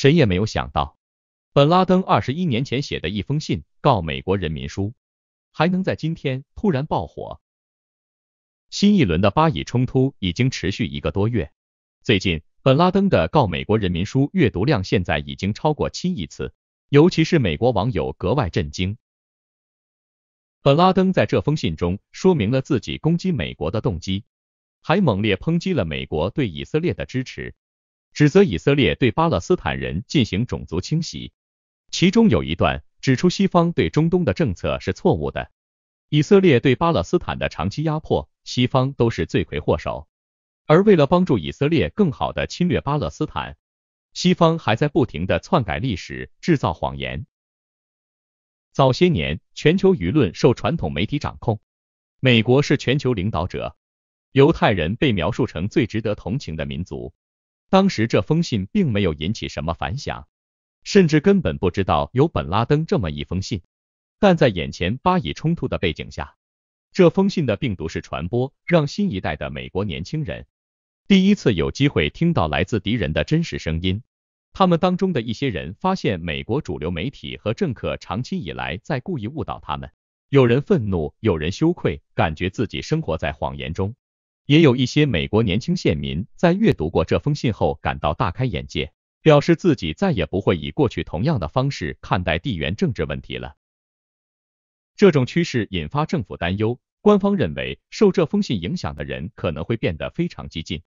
谁也没有想到，本拉登二十一年前写的一封信《告美国人民书》还能在今天突然爆火。新一轮的巴以冲突已经持续一个多月，最近本拉登的《告美国人民书》阅读量现在已经超过七亿次，尤其是美国网友格外震惊。本拉登在这封信中说明了自己攻击美国的动机，还猛烈抨击了美国对以色列的支持。指责以色列对巴勒斯坦人进行种族清洗，其中有一段指出西方对中东的政策是错误的，以色列对巴勒斯坦的长期压迫，西方都是罪魁祸首。而为了帮助以色列更好的侵略巴勒斯坦，西方还在不停的篡改历史，制造谎言。早些年，全球舆论受传统媒体掌控，美国是全球领导者，犹太人被描述成最值得同情的民族。当时这封信并没有引起什么反响，甚至根本不知道有本拉登这么一封信。但在眼前巴以冲突的背景下，这封信的病毒式传播让新一代的美国年轻人第一次有机会听到来自敌人的真实声音。他们当中的一些人发现美国主流媒体和政客长期以来在故意误导他们，有人愤怒，有人羞愧，感觉自己生活在谎言中。也有一些美国年轻县民在阅读过这封信后感到大开眼界，表示自己再也不会以过去同样的方式看待地缘政治问题了。这种趋势引发政府担忧，官方认为受这封信影响的人可能会变得非常激进。